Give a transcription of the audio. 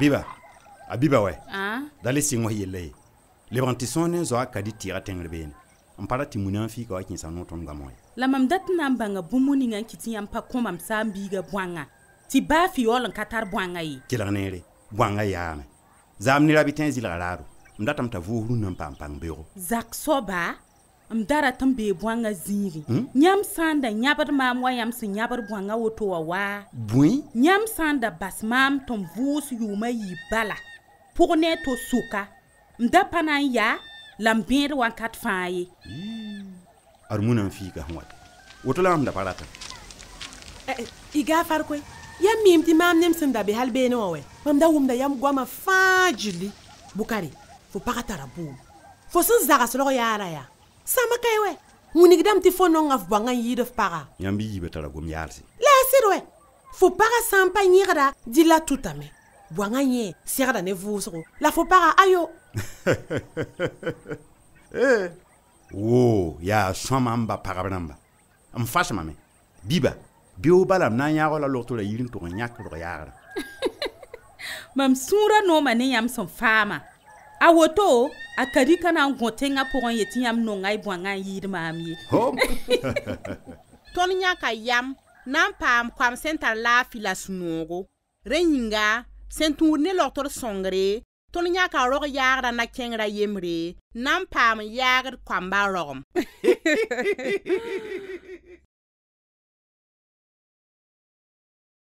biba a biba wɛ da le sɩng wa yella ye lebg n tɩ sõo ne n zoa ka dɩ tɩɩga tẽngr beene n pa para tɩ munaan munãnfɩɩka wa kẽesa nuu tõnd goamã ye la mam dat n na n bãnga bũmb ninga n kɩ tɩ yãmb pa kõ mam sã n biiga bõanga tɩ baa fiɔl n ka tar bõanga ye kelg neere bõanga yaame zaam ne ra bɩ tẽ zɩlga raaro m datame t'a voos rũnnã n paam pãng beoogo zak soaba m dara tɩ n bee bõanga zĩige hmm? yãmb sã da yãbd maam wa yãmb sẽn yãbd bõanga woto wa waa bõe yãmb sã da bas maam tɩ n vʋʋs yʋʋmã yɩ bala pʋg ne to soka m da pa na n yaa la m bẽed wãnkat fãa ye ad n fiiga sẽn wat woto la m da pa rata y eh, eh, gaa far koe yam miim tɩ maam nem sẽn da be hal beene wã wɛ mam da wʋmda yam goamã fãa gilli bʋkare fo pagã tara buum fo sẽn zags rog yaara yaa sãma kae wɛ wingdame tɩ fo nonga f bõanga n yiid f paga yãmb yiibã tara gom yaalse la a sɩd wɛ fo pagã sã n pa yẽgda dɩ la tʋtame bõanga yẽ segda ne vʋʋsgo la fo paga ayo woo yaa sõma n ba pagb rãmba n fasmame biba beoog bala m na n yãagɔ la logto ra yir n tʋg n yãk rog yaagrã mam sũurã nooma ne yãmb sẽn faama a woto a kadi kana n gõ tẽngã pʋgẽ yetɩ yãmb nonga y bõangã n yɩɩd maam ye tõnd yãka yam e e. na n paam koam sẽn tar laafɩ la sũ-noogo rẽ yĩnga sẽn tũud ne lɔg sõngre tõnd yãka rog yaagrã na-kẽngrã yembre na n paam n yaagd koambã rogem